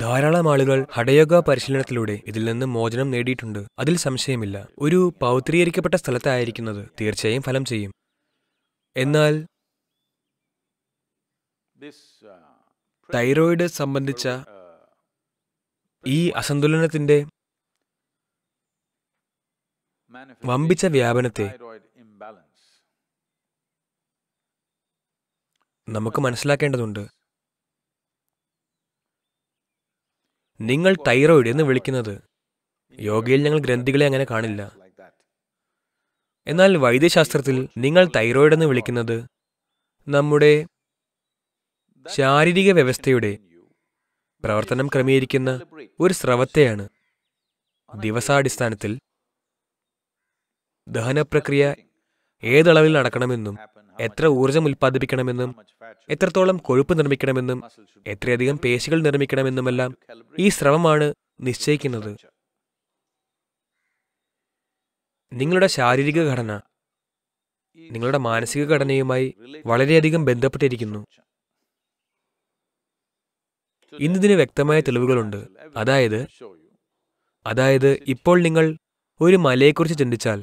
ധാരാളം ആളുകൾ ഹടയോഗ പരിശീലനത്തിലൂടെ ഇതിൽ നിന്ന് മോചനം നേടിയിട്ടുണ്ട് അതിൽ സംശയമില്ല ഒരു പൗത്രീകരിക്കപ്പെട്ട സ്ഥലത്തായിരിക്കുന്നത് തീർച്ചയായും ഫലം ചെയ്യും എന്നാൽ തൈറോയിഡ് സംബന്ധിച്ച ഈ അസന്തുലനത്തിന്റെ വമ്പിച്ച വ്യാപനത്തെ നമുക്ക് മനസ്സിലാക്കേണ്ടതുണ്ട് നിങ്ങൾ തൈറോയിഡ് എന്ന് വിളിക്കുന്നത് യോഗയിൽ ഞങ്ങൾ ഗ്രന്ഥികളെ അങ്ങനെ കാണില്ല എന്നാൽ വൈദ്യശാസ്ത്രത്തിൽ നിങ്ങൾ തൈറോയിഡ് എന്ന് വിളിക്കുന്നത് നമ്മുടെ ശാരീരിക വ്യവസ്ഥയുടെ പ്രവർത്തനം ക്രമീകരിക്കുന്ന ഒരു സ്രവത്തെയാണ് ദിവസാടിസ്ഥാനത്തിൽ ദഹനപ്രക്രിയ ഏതളവിൽ നടക്കണമെന്നും എത്ര ഊർജം ഉൽപ്പാദിപ്പിക്കണമെന്നും എത്രത്തോളം കൊഴുപ്പ് നിർമ്മിക്കണമെന്നും എത്രയധികം പേശികൾ നിർമ്മിക്കണമെന്നുമെല്ലാം ഈ സ്രവമാണ് നിശ്ചയിക്കുന്നത് നിങ്ങളുടെ ശാരീരിക ഘടന നിങ്ങളുടെ മാനസിക ഘടനയുമായി വളരെയധികം ബന്ധപ്പെട്ടിരിക്കുന്നു ഇന്നിതിന് വ്യക്തമായ തെളിവുകളുണ്ട് അതായത് അതായത് ഇപ്പോൾ നിങ്ങൾ ഒരു മലയെക്കുറിച്ച് ചിന്തിച്ചാൽ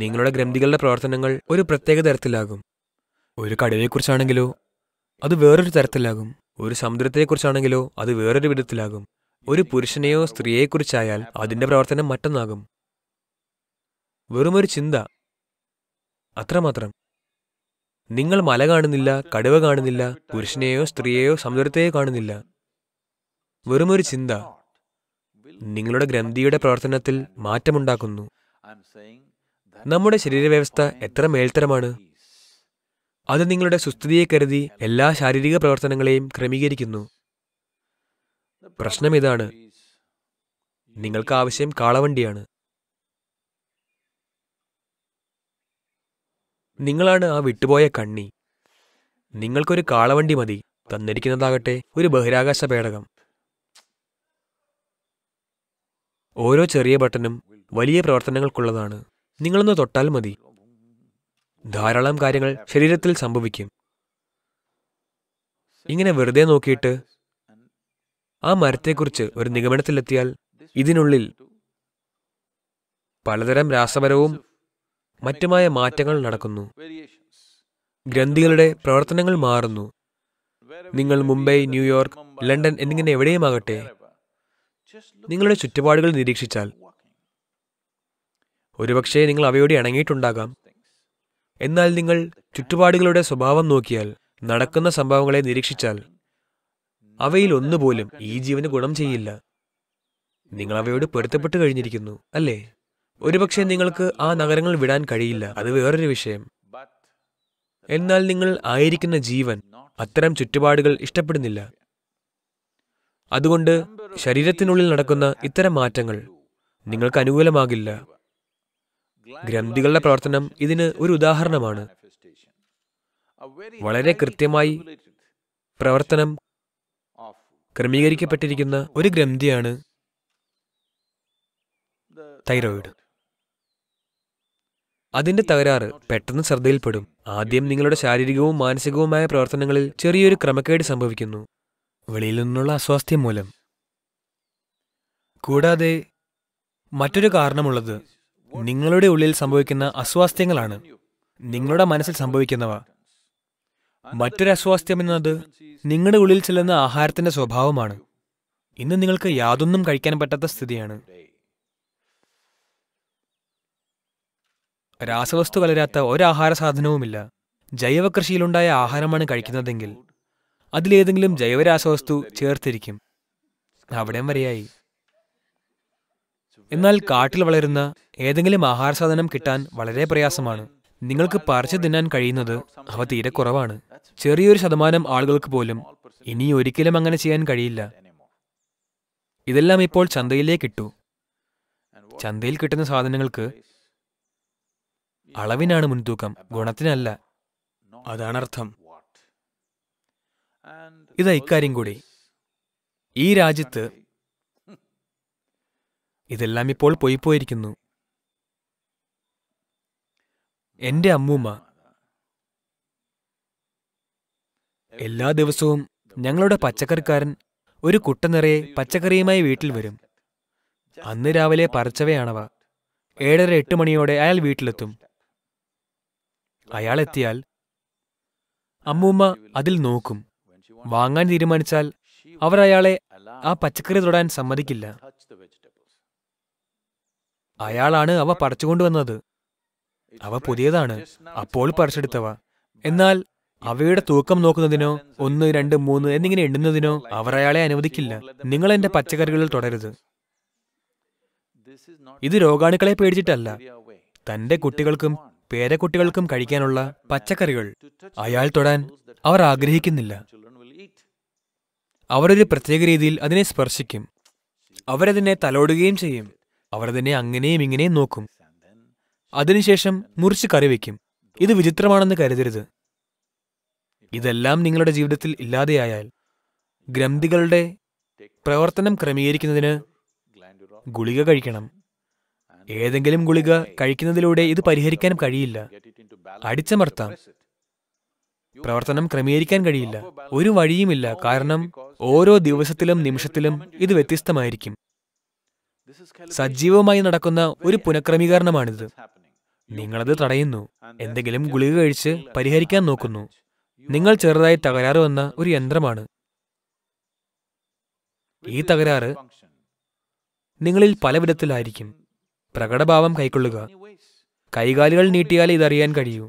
നിങ്ങളുടെ ഗ്രന്ഥികളുടെ പ്രവർത്തനങ്ങൾ ഒരു പ്രത്യേക തരത്തിലാകും ഒരു കടുവയെക്കുറിച്ചാണെങ്കിലോ അത് വേറൊരു തരത്തിലാകും ഒരു സമുദ്രത്തെക്കുറിച്ചാണെങ്കിലോ അത് വേറൊരു വിധത്തിലാകും ഒരു പുരുഷനെയോ സ്ത്രീയെക്കുറിച്ചായാൽ അതിൻ്റെ പ്രവർത്തനം മറ്റൊന്നാകും വെറുമൊരു ചിന്ത അത്രമാത്രം നിങ്ങൾ മല കാണുന്നില്ല കടുവ കാണുന്നില്ല പുരുഷനെയോ സ്ത്രീയെയോ സമുദ്രത്തെയോ കാണുന്നില്ല വെറുമൊരു ചിന്ത നിങ്ങളുടെ ഗ്രന്ഥിയുടെ പ്രവർത്തനത്തിൽ മാറ്റമുണ്ടാക്കുന്നു നമ്മുടെ ശരീരവ്യവസ്ഥ എത്ര മേൽത്തരമാണ് അത് നിങ്ങളുടെ സുസ്ഥിതിയെ കരുതി എല്ലാ ശാരീരിക പ്രവർത്തനങ്ങളെയും ക്രമീകരിക്കുന്നു പ്രശ്നം ഇതാണ് നിങ്ങൾക്ക് ആവശ്യം കാളവണ്ടിയാണ് നിങ്ങളാണ് ആ വിട്ടുപോയ കണ്ണി നിങ്ങൾക്കൊരു കാളവണ്ടി മതി തന്നിരിക്കുന്നതാകട്ടെ ഒരു ബഹിരാകാശ പേടകം ഓരോ ചെറിയ ബട്ടനും വലിയ പ്രവർത്തനങ്ങൾക്കുള്ളതാണ് നിങ്ങളൊന്ന് തൊട്ടാൽ മതി ധാരാളം കാര്യങ്ങൾ ശരീരത്തിൽ സംഭവിക്കും ഇങ്ങനെ വെറുതെ നോക്കിയിട്ട് ആ മരത്തെക്കുറിച്ച് ഒരു നിഗമനത്തിലെത്തിയാൽ ഇതിനുള്ളിൽ പലതരം രാസപരവും മറ്റുമായ മാറ്റങ്ങൾ നടക്കുന്നു ഗ്രന്ഥികളുടെ പ്രവർത്തനങ്ങൾ മാറുന്നു നിങ്ങൾ മുംബൈ ന്യൂയോർക്ക് ലണ്ടൻ എന്നിങ്ങനെ എവിടെയുമാകട്ടെ നിങ്ങളുടെ ചുറ്റുപാടുകൾ നിരീക്ഷിച്ചാൽ ഒരുപക്ഷെ നിങ്ങൾ അവയോട് ഇണങ്ങിയിട്ടുണ്ടാകാം എന്നാൽ നിങ്ങൾ ചുറ്റുപാടുകളുടെ സ്വഭാവം നോക്കിയാൽ നടക്കുന്ന സംഭവങ്ങളെ നിരീക്ഷിച്ചാൽ അവയിൽ ഒന്നുപോലും ഈ ജീവന് ഗുണം ചെയ്യില്ല നിങ്ങൾ അവയോട് പൊരുത്തപ്പെട്ട് കഴിഞ്ഞിരിക്കുന്നു അല്ലേ ഒരുപക്ഷെ നിങ്ങൾക്ക് ആ നഗരങ്ങൾ വിടാൻ കഴിയില്ല അത് വേറൊരു വിഷയം എന്നാൽ നിങ്ങൾ ആയിരിക്കുന്ന ജീവൻ അത്തരം ചുറ്റുപാടുകൾ ഇഷ്ടപ്പെടുന്നില്ല അതുകൊണ്ട് ശരീരത്തിനുള്ളിൽ നടക്കുന്ന ഇത്തരം മാറ്റങ്ങൾ നിങ്ങൾക്ക് അനുകൂലമാകില്ല ഗ്രന്ഥികളുടെ പ്രവർത്തനം ഇതിന് ഒരു ഉദാഹരണമാണ് വളരെ കൃത്യമായി പ്രവർത്തനം ക്രമീകരിക്കപ്പെട്ടിരിക്കുന്ന ഒരു ഗ്രന്ഥിയാണ് തൈറോയിഡ് അതിന്റെ തകരാറ് പെട്ടെന്ന് ശ്രദ്ധയിൽപ്പെടും ആദ്യം നിങ്ങളുടെ ശാരീരികവും മാനസികവുമായ പ്രവർത്തനങ്ങളിൽ ചെറിയൊരു ക്രമക്കേട് സംഭവിക്കുന്നു വെളിയിൽ നിന്നുള്ള അസ്വാസ്ഥ്യം മൂലം കൂടാതെ മറ്റൊരു കാരണമുള്ളത് നിങ്ങളുടെ ഉള്ളിൽ സംഭവിക്കുന്ന അസ്വാസ്ഥ്യങ്ങളാണ് നിങ്ങളുടെ മനസ്സിൽ സംഭവിക്കുന്നവ മറ്റൊരു അസ്വാസ്ഥ്യം എന്നത് നിങ്ങളുടെ ഉള്ളിൽ ചെല്ലുന്ന ആഹാരത്തിന്റെ സ്വഭാവമാണ് ഇന്ന് നിങ്ങൾക്ക് യാതൊന്നും കഴിക്കാൻ പറ്റാത്ത സ്ഥിതിയാണ് രാസവസ്തു കലരാത്ത ഒരാഹാര സാധനവുമില്ല ജൈവ കൃഷിയിലുണ്ടായ ആഹാരമാണ് കഴിക്കുന്നതെങ്കിൽ അതിലേതെങ്കിലും ജൈവരാസവസ്തു ചേർത്തിരിക്കും അവിടം വരെയായി എന്നാൽ കാട്ടിൽ വളരുന്ന ഏതെങ്കിലും ആഹാരസാധനം കിട്ടാൻ വളരെ പ്രയാസമാണ് നിങ്ങൾക്ക് പറിച്ചു തിന്നാൻ കഴിയുന്നത് അവ തീരെ കുറവാണ് ചെറിയൊരു ശതമാനം ആളുകൾക്ക് പോലും ഇനി ഒരിക്കലും അങ്ങനെ ചെയ്യാൻ കഴിയില്ല ഇതെല്ലാം ഇപ്പോൾ ചന്തയിലേ കിട്ടൂ ചന്തയിൽ കിട്ടുന്ന സാധനങ്ങൾക്ക് അളവിനാണ് മുൻതൂക്കം ഗുണത്തിനല്ല അതാണ് അർത്ഥം ഇതാ ഇക്കാര്യം കൂടി ഈ രാജ്യത്ത് ഇതെല്ലാം ഇപ്പോൾ പോയിപ്പോയിരിക്കുന്നു എൻ്റെ അമ്മൂമ്മ എല്ലാ ദിവസവും ഞങ്ങളുടെ പച്ചക്കറിക്കാരൻ ഒരു കുട്ട നിറയെ പച്ചക്കറിയുമായി വീട്ടിൽ വരും അന്ന് രാവിലെ പറിച്ചവയാണവ ഏഴര എട്ട് മണിയോടെ അയാൾ വീട്ടിലെത്തും അയാളെത്തിയാൽ അമ്മൂമ്മ അതിൽ നോക്കും വാങ്ങാൻ തീരുമാനിച്ചാൽ അവർ അയാളെ ആ പച്ചക്കറി തൊടാൻ സമ്മതിക്കില്ല അയാളാണ് അവ പറിച്ചുകൊണ്ടുവന്നത് അവ പുതിയതാണ് അപ്പോൾ പറിച്ചെടുത്തവ എന്നാൽ അവയുടെ തൂക്കം നോക്കുന്നതിനോ ഒന്ന് രണ്ട് മൂന്ന് എന്നിങ്ങനെ എണ്ണുന്നതിനോ അവർ അയാളെ അനുവദിക്കില്ല നിങ്ങൾ എന്റെ പച്ചക്കറികളിൽ തുടരുത് ഇത് രോഗാണുക്കളെ പേടിച്ചിട്ടല്ല തന്റെ കുട്ടികൾക്കും പേരക്കുട്ടികൾക്കും കഴിക്കാനുള്ള പച്ചക്കറികൾ അയാൾ തൊടാൻ അവർ ആഗ്രഹിക്കുന്നില്ല അവരൊരു പ്രത്യേക രീതിയിൽ അതിനെ സ്പർശിക്കും അവരതിനെ തലോടുകയും ചെയ്യും അവർ അങ്ങനെയും ഇങ്ങനെയും നോക്കും അതിനുശേഷം മുറിച്ച് കറി വയ്ക്കും ഇത് വിചിത്രമാണെന്ന് കരുതരുത് ഇതെല്ലാം നിങ്ങളുടെ ജീവിതത്തിൽ ഇല്ലാതെയായാൽ ഗ്രന്ഥികളുടെ പ്രവർത്തനം ക്രമീകരിക്കുന്നതിന് ഗുളിക കഴിക്കണം ഏതെങ്കിലും ഗുളിക കഴിക്കുന്നതിലൂടെ ഇത് പരിഹരിക്കാൻ കഴിയില്ല അടിച്ചമർത്താം പ്രവർത്തനം ക്രമീകരിക്കാൻ കഴിയില്ല ഒരു വഴിയുമില്ല കാരണം ഓരോ ദിവസത്തിലും നിമിഷത്തിലും ഇത് വ്യത്യസ്തമായിരിക്കും സജീവമായി നടക്കുന്ന ഒരു പുനഃക്രമീകരണമാണിത് നിങ്ങളത് തടയുന്നു എന്തെങ്കിലും ഗുളിക കഴിച്ച് പരിഹരിക്കാൻ നോക്കുന്നു നിങ്ങൾ ചെറുതായി തകരാറ് വന്ന ഒരു യന്ത്രമാണ് ഈ തകരാറ് നിങ്ങളിൽ പല വിധത്തിലായിരിക്കും പ്രകടഭാവം കൈക്കൊള്ളുക കൈകാലുകൾ നീട്ടിയാൽ ഇതറിയാൻ കഴിയൂ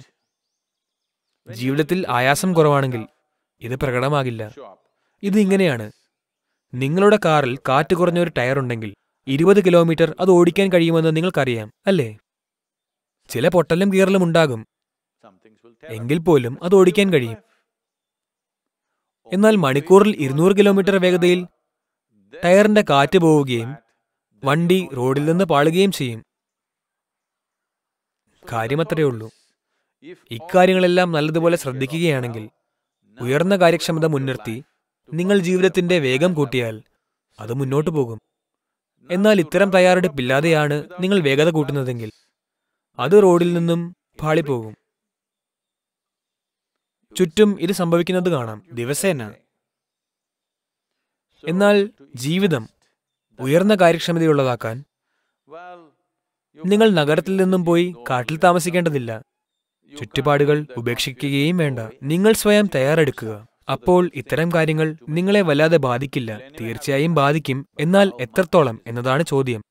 ജീവിതത്തിൽ ആയാസം കുറവാണെങ്കിൽ ഇത് പ്രകടമാകില്ല ഇത് ഇങ്ങനെയാണ് നിങ്ങളുടെ കാറിൽ കാറ്റ് കുറഞ്ഞ ഒരു ടയർ ഉണ്ടെങ്കിൽ ഇരുപത് കിലോമീറ്റർ അത് ഓടിക്കാൻ കഴിയുമെന്ന് നിങ്ങൾക്കറിയാം അല്ലേ ചില പൊട്ടലും കീറലും ഉണ്ടാകും എങ്കിൽ പോലും അത് ഓടിക്കാൻ കഴിയും എന്നാൽ മണിക്കൂറിൽ ഇരുന്നൂറ് കിലോമീറ്റർ വേഗതയിൽ ടയറിന്റെ കാറ്റ് പോവുകയും വണ്ടി റോഡിൽ നിന്ന് പാളുകയും ചെയ്യും കാര്യമത്രയേ ഉള്ളൂ ഇക്കാര്യങ്ങളെല്ലാം നല്ലതുപോലെ ശ്രദ്ധിക്കുകയാണെങ്കിൽ ഉയർന്ന കാര്യക്ഷമത മുൻനിർത്തി നിങ്ങൾ ജീവിതത്തിന്റെ വേഗം കൂട്ടിയാൽ അത് മുന്നോട്ടു പോകും എന്നാൽ ഇത്തരം തയ്യാറെടുപ്പില്ലാതെയാണ് നിങ്ങൾ വേഗത കൂട്ടുന്നതെങ്കിൽ അത് റോഡിൽ നിന്നും പാളിപ്പോകും ചുറ്റും ഇത് സംഭവിക്കുന്നത് കാണാം ദിവസേന എന്നാൽ ജീവിതം ഉയർന്ന കാര്യക്ഷമതയുള്ളതാക്കാൻ നിങ്ങൾ നഗരത്തിൽ നിന്നും പോയി കാട്ടിൽ താമസിക്കേണ്ടതില്ല ചുറ്റുപാടുകൾ ഉപേക്ഷിക്കുകയും വേണ്ട നിങ്ങൾ സ്വയം തയ്യാറെടുക്കുക അപ്പോൾ ഇത്തരം കാര്യങ്ങൾ നിങ്ങളെ വല്ലാതെ ബാധിക്കില്ല തീർച്ചയായും ബാധിക്കും എന്നാൽ എത്രത്തോളം എന്നതാണ് ചോദ്യം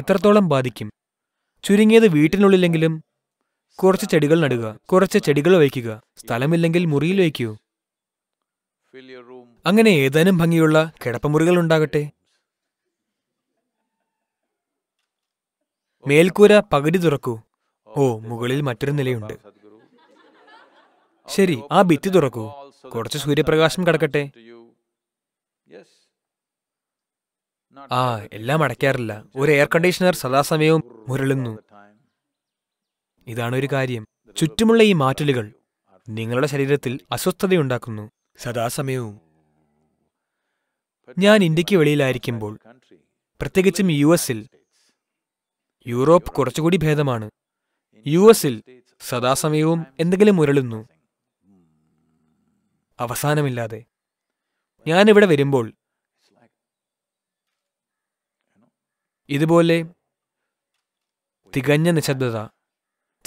എത്രത്തോളം ബാധിക്കും ചുരുങ്ങിയത് വീട്ടിനുള്ളിലെങ്കിലും കുറച്ച് ചെടികൾ നടുക കുറച്ച് ചെടികൾ വയ്ക്കുക സ്ഥലമില്ലെങ്കിൽ മുറിയിൽ വയ്ക്കൂ അങ്ങനെ ഏതാനും ഭംഗിയുള്ള കിടപ്പമുറികൾ ഉണ്ടാകട്ടെ മേൽക്കൂര പകുതി തുറക്കൂ ഓ മുകളിൽ മറ്റൊരു നിലയുണ്ട് ശരി ആ ഭിത്തി തുറക്കൂ കുറച്ച് സൂര്യപ്രകാശം കിടക്കട്ടെ ആ എല്ലാം അടയ്ക്കാറില്ല ഒരു എയർ കണ്ടീഷണർ സദാസമയവും മുരളുന്നു ഇതാണ് ഒരു കാര്യം ചുറ്റുമുള്ള ഈ മാറ്റലുകൾ നിങ്ങളുടെ ശരീരത്തിൽ അസ്വസ്ഥതയുണ്ടാക്കുന്നു സദാസമയവും ഞാൻ ഇന്ത്യക്ക് വെളിയിലായിരിക്കുമ്പോൾ പ്രത്യേകിച്ചും യു എസിൽ യൂറോപ്പ് കുറച്ചുകൂടി ഭേദമാണ് യു എസിൽ സദാസമയവും എന്തെങ്കിലും മുരളുന്നു അവസാനമില്ലാതെ ഞാനിവിടെ വരുമ്പോൾ ഇതുപോലെ തികഞ്ഞ നിശബ്ദത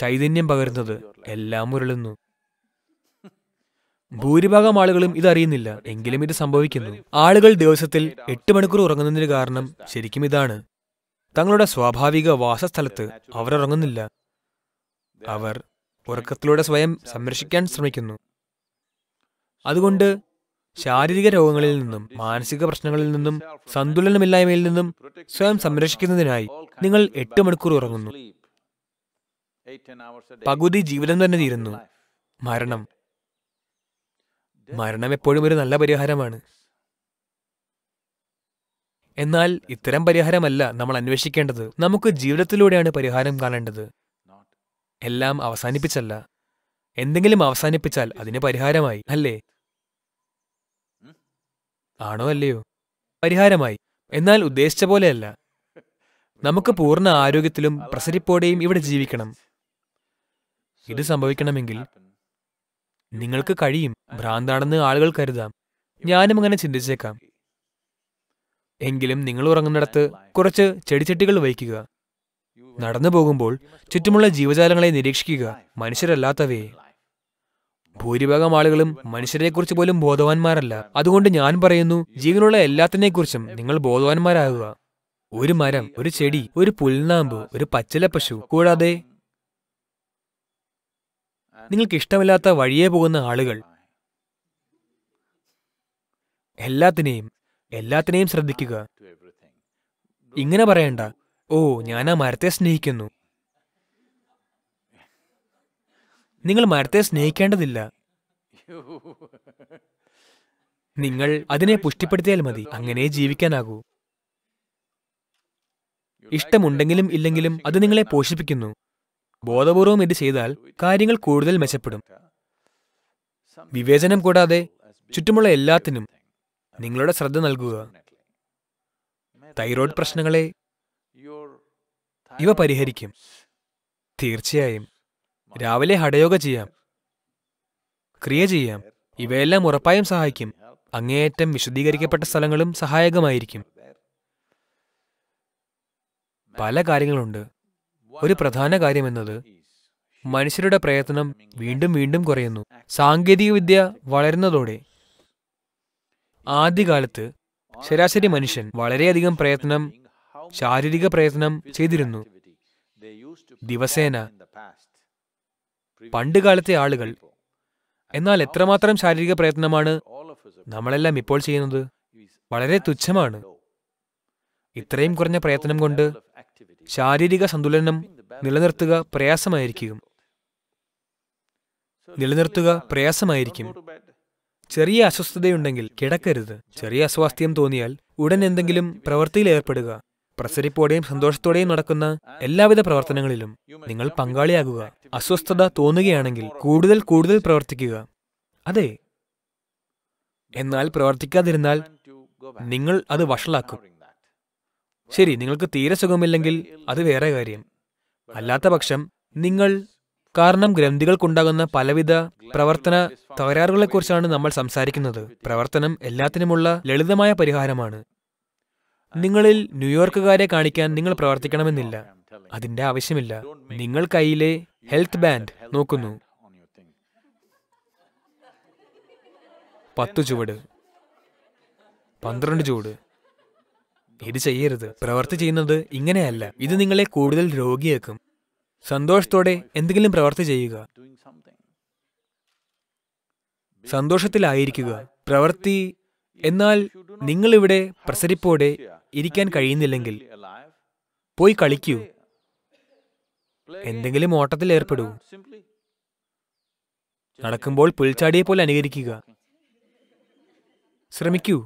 ചൈതന്യം പകരുന്നത് എല്ലാം ഉരുളുന്നു ഭൂരിഭാഗം ആളുകളും ഇതറിയുന്നില്ല എങ്കിലും ഇത് സംഭവിക്കുന്നു ആളുകൾ ദിവസത്തിൽ എട്ട് മണിക്കൂർ ഉറങ്ങുന്നതിന് കാരണം ശരിക്കും ഇതാണ് തങ്ങളുടെ സ്വാഭാവിക വാസസ്ഥലത്ത് അവർ ഉറങ്ങുന്നില്ല അവർ ഉറക്കത്തിലൂടെ സ്വയം സംരക്ഷിക്കാൻ ശ്രമിക്കുന്നു അതുകൊണ്ട് ശാരീരിക രോഗങ്ങളിൽ നിന്നും മാനസിക പ്രശ്നങ്ങളിൽ നിന്നും സന്തുലനമില്ലായ്മയിൽ നിന്നും സ്വയം സംരക്ഷിക്കുന്നതിനായി നിങ്ങൾ എട്ട് മണിക്കൂർ ഉറങ്ങുന്നു പകുതി ജീവിതം തന്നെ തീരുന്നു മരണം മരണം എപ്പോഴും ഒരു നല്ല പരിഹാരമാണ് എന്നാൽ ഇത്തരം പരിഹാരമല്ല നമ്മൾ അന്വേഷിക്കേണ്ടത് നമുക്ക് ജീവിതത്തിലൂടെയാണ് പരിഹാരം കാണേണ്ടത് എല്ലാം അവസാനിപ്പിച്ചല്ല എന്തെങ്കിലും അവസാനിപ്പിച്ചാൽ അതിന് പരിഹാരമായി അല്ലേ ആണോ അല്ലയോ പരിഹാരമായി എന്നാൽ ഉദ്ദേശിച്ച പോലെയല്ല നമുക്ക് പൂർണ്ണ ആരോഗ്യത്തിലും പ്രസരിപ്പോടെയും ഇവിടെ ജീവിക്കണം ഇത് സംഭവിക്കണമെങ്കിൽ നിങ്ങൾക്ക് കഴിയും ഭ്രാന്താണെന്ന് ആളുകൾ കരുതാം ഞാനും അങ്ങനെ ചിന്തിച്ചേക്കാം എങ്കിലും നിങ്ങൾ ഉറങ്ങുന്നിടത്ത് കുറച്ച് ചെടിച്ചട്ടികൾ വഹിക്കുക നടന്നു പോകുമ്പോൾ ചുറ്റുമുള്ള ജീവജാലങ്ങളെ നിരീക്ഷിക്കുക മനുഷ്യരല്ലാത്തവയെ ഭൂരിഭാഗം ആളുകളും മനുഷ്യരെക്കുറിച്ച് പോലും ബോധവാന്മാരല്ല അതുകൊണ്ട് ഞാൻ പറയുന്നു ജീവനുള്ള എല്ലാത്തിനെക്കുറിച്ചും നിങ്ങൾ ബോധവാന്മാരാകുക ഒരു മരം ഒരു ചെടി ഒരു പുൽനാമ്പ് ഒരു പച്ചില പശു കൂടാതെ നിങ്ങൾക്ക് ഇഷ്ടമില്ലാത്ത വഴിയെ പോകുന്ന ആളുകൾ എല്ലാത്തിനെയും എല്ലാത്തിനെയും ശ്രദ്ധിക്കുക ഇങ്ങനെ പറയണ്ട ഓ ഞാൻ ആ മരത്തെ സ്നേഹിക്കുന്നു നിങ്ങൾ മരത്തെ സ്നേഹിക്കേണ്ടതില്ല നിങ്ങൾ അതിനെ പുഷ്ടിപ്പെടുത്തിയാൽ മതി അങ്ങനെ ജീവിക്കാനാകൂ ഇഷ്ടമുണ്ടെങ്കിലും ഇല്ലെങ്കിലും അത് നിങ്ങളെ പോഷിപ്പിക്കുന്നു ബോധപൂർവം ഇത് ചെയ്താൽ കാര്യങ്ങൾ കൂടുതൽ മെച്ചപ്പെടും വിവേചനം കൂടാതെ ചുറ്റുമുള്ള എല്ലാത്തിനും നിങ്ങളുടെ ശ്രദ്ധ നൽകുക തൈറോയ്ഡ് പ്രശ്നങ്ങളെ ഇവ പരിഹരിക്കും തീർച്ചയായും രാവിലെ ഹടയോഗ ചെയ്യാം ക്രിയ ചെയ്യാം ഇവയെല്ലാം ഉറപ്പായും സഹായിക്കും അങ്ങേയറ്റം വിശദീകരിക്കപ്പെട്ട സ്ഥലങ്ങളും സഹായകമായിരിക്കും പല കാര്യങ്ങളുണ്ട് ഒരു പ്രധാന കാര്യമെന്നത് മനുഷ്യരുടെ പ്രയത്നം വീണ്ടും വീണ്ടും കുറയുന്നു സാങ്കേതികവിദ്യ വളരുന്നതോടെ ആദ്യകാലത്ത് ശരാശരി മനുഷ്യൻ വളരെയധികം പ്രയത്നം ശാരീരിക പ്രയത്നം ചെയ്തിരുന്നു ദിവസേന പണ്ടുകാലത്തെ ആളുകൾ എന്നാൽ എത്രമാത്രം ശാരീരിക പ്രയത്നമാണ് നമ്മളെല്ലാം ഇപ്പോൾ ചെയ്യുന്നത് വളരെ തുച്ഛമാണ് ഇത്രയും കുറഞ്ഞ പ്രയത്നം കൊണ്ട് ശാരീരിക സന്തുലനം നിലനിർത്തുക പ്രയാസമായിരിക്കും നിലനിർത്തുക പ്രയാസമായിരിക്കും ചെറിയ അസ്വസ്ഥതയുണ്ടെങ്കിൽ കിടക്കരുത് ചെറിയ അസ്വാസ്ഥ്യം തോന്നിയാൽ ഉടൻ എന്തെങ്കിലും പ്രവൃത്തിയിൽ ഏർപ്പെടുക പ്രസരിപ്പോടെയും സന്തോഷത്തോടെയും നടക്കുന്ന എല്ലാവിധ പ്രവർത്തനങ്ങളിലും നിങ്ങൾ പങ്കാളിയാകുക അസ്വസ്ഥത തോന്നുകയാണെങ്കിൽ കൂടുതൽ കൂടുതൽ പ്രവർത്തിക്കുക അതെ എന്നാൽ പ്രവർത്തിക്കാതിരുന്നാൽ നിങ്ങൾ അത് വഷളാക്കും ശരി നിങ്ങൾക്ക് തീരെ സുഖമില്ലെങ്കിൽ അത് വേറെ കാര്യം അല്ലാത്ത പക്ഷം നിങ്ങൾ കാരണം ഗ്രന്ഥികൾക്കുണ്ടാകുന്ന പലവിധ പ്രവർത്തന തകരാറുകളെക്കുറിച്ചാണ് നമ്മൾ സംസാരിക്കുന്നത് പ്രവർത്തനം എല്ലാത്തിനുമുള്ള ലളിതമായ പരിഹാരമാണ് നിങ്ങളിൽ ന്യൂയോർക്കുകാരെ കാണിക്കാൻ നിങ്ങൾ പ്രവർത്തിക്കണമെന്നില്ല അതിന്റെ ആവശ്യമില്ല നിങ്ങൾ കയ്യിലെ ഹെൽത്ത് ബാൻഡ് നോക്കുന്നു പത്തു ചുവട് പന്ത്രണ്ട് ചുവട് ഇത് ചെയ്യരുത് പ്രവർത്തി ചെയ്യുന്നത് ഇങ്ങനെയല്ല ഇത് നിങ്ങളെ കൂടുതൽ രോഗിയാക്കും സന്തോഷത്തോടെ എന്തെങ്കിലും പ്രവർത്തി ചെയ്യുക സന്തോഷത്തിലായിരിക്കുക പ്രവൃത്തി എന്നാൽ നിങ്ങളിവിടെ പ്രസരിപ്പോടെ ഇരിക്കാൻ കഴിയുന്നില്ലെങ്കിൽ പോയി കളിക്കൂ എന്തെങ്കിലും ഓട്ടത്തിൽ ഏർപ്പെടൂ നടക്കുമ്പോൾ പുൽച്ചാടിയെ പോലെ അനുകരിക്കുക ശ്രമിക്കൂ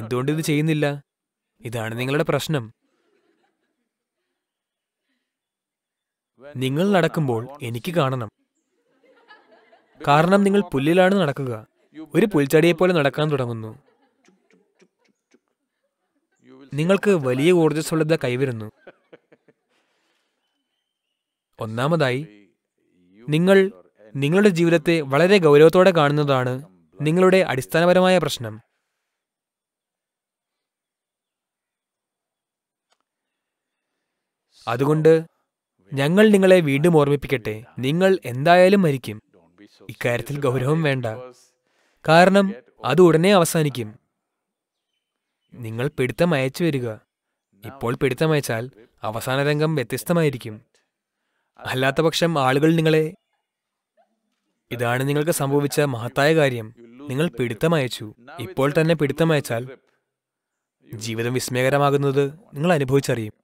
എന്തുകൊണ്ട് ഇത് ചെയ്യുന്നില്ല ഇതാണ് നിങ്ങളുടെ പ്രശ്നം നിങ്ങൾ നടക്കുമ്പോൾ എനിക്ക് കാണണം കാരണം നിങ്ങൾ പുല്ലിലാണ് നടക്കുക ഒരു പോലെ നടക്കാൻ തുടങ്ങുന്നു നിങ്ങൾക്ക് വലിയ ഊർജ്ജസ്വലത കൈവരുന്നു ഒന്നാമതായി നിങ്ങൾ നിങ്ങളുടെ ജീവിതത്തെ വളരെ ഗൗരവത്തോടെ കാണുന്നതാണ് നിങ്ങളുടെ അടിസ്ഥാനപരമായ പ്രശ്നം അതുകൊണ്ട് ഞങ്ങൾ നിങ്ങളെ വീണ്ടും ഓർമ്മിപ്പിക്കട്ടെ നിങ്ങൾ എന്തായാലും മരിക്കും ഇക്കാര്യത്തിൽ ഗൗരവം വേണ്ട കാരണം അത് ഉടനെ അവസാനിക്കും നിങ്ങൾ പിടുത്തം അയച്ചു വരിക ഇപ്പോൾ പിടുത്തം അയച്ചാൽ അവസാന രംഗം വ്യത്യസ്തമായിരിക്കും അല്ലാത്ത പക്ഷം ആളുകൾ നിങ്ങളെ ഇതാണ് നിങ്ങൾക്ക് സംഭവിച്ച മഹത്തായ കാര്യം നിങ്ങൾ പിടുത്തം അയച്ചു ഇപ്പോൾ തന്നെ പിടുത്തം അയച്ചാൽ ജീവിതം വിസ്മയകരമാകുന്നത് നിങ്ങൾ അനുഭവിച്ചറിയും